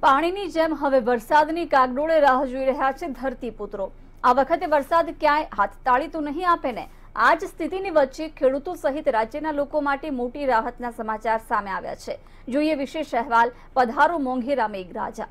પાણીની જેમ હવે વરસાદની કાગડોળે રાહ જોઈ રહ્યા છે ધરતીપુત્રો આ વખતે વરસાદ ક્યાંય હાથ તાળીતું નહીં આપે ને આ જ સ્થિતિની વચ્ચે ખેડૂતો સહિત રાજ્યના લોકો માટે મોટી રાહતના સમાચાર સામે આવ્યા છે જોઈએ વિશેષ અહેવાલ પધારો મોંઘેરા મેઘરાજા